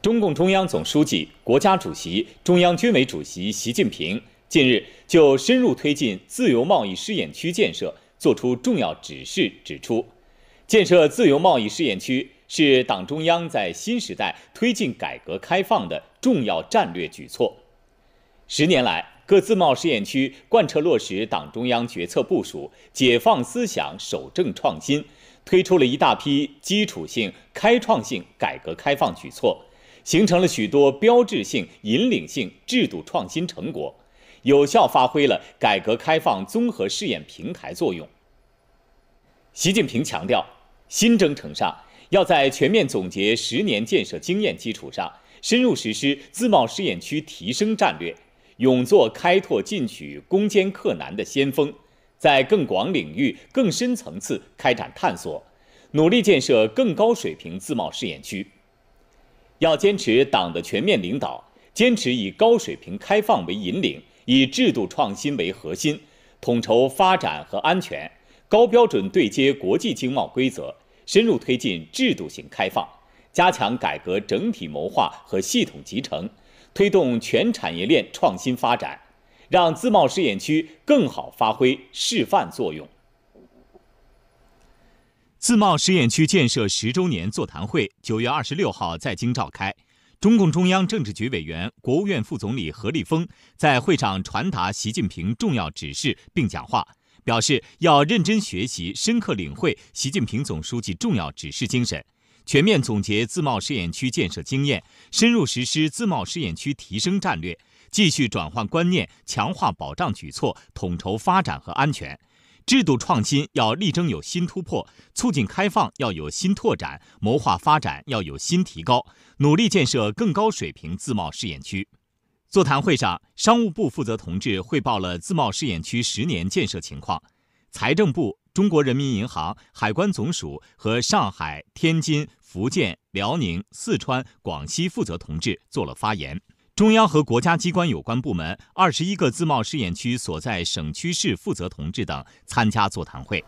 中共中央总书记、国家主席、中央军委主席习近平近日就深入推进自由贸易试验区建设作出重要指示，指出，建设自由贸易试验区是党中央在新时代推进改革开放的重要战略举措。十年来，各自贸试验区贯彻落实党中央决策部署，解放思想、守正创新，推出了一大批基础性、开创性改革开放举措。形成了许多标志性、引领性制度创新成果，有效发挥了改革开放综合试验平台作用。习近平强调，新征程上要在全面总结十年建设经验基础上，深入实施自贸试验区提升战略，勇做开拓进取、攻坚克难的先锋，在更广领域、更深层次开展探索，努力建设更高水平自贸试验区。要坚持党的全面领导，坚持以高水平开放为引领，以制度创新为核心，统筹发展和安全，高标准对接国际经贸规则，深入推进制度型开放，加强改革整体谋划和系统集成，推动全产业链创新发展，让自贸试验区更好发挥示范作用。自贸试验区建设十周年座谈会九月二十六号在京召开，中共中央政治局委员、国务院副总理何立峰在会上传达习近平重要指示并讲话，表示要认真学习、深刻领会习近平总书记重要指示精神，全面总结自贸试验区建设经验，深入实施自贸试验区提升战略，继续转换观念，强化保障举措，统筹发展和安全。制度创新要力争有新突破，促进开放要有新拓展，谋划发展要有新提高，努力建设更高水平自贸试验区。座谈会上，商务部负责同志汇报了自贸试验区十年建设情况，财政部、中国人民银行、海关总署和上海、天津、福建、辽宁、四川、广西负责同志作了发言。中央和国家机关有关部门、二十一个自贸试验区所在省区市负责同志等参加座谈会。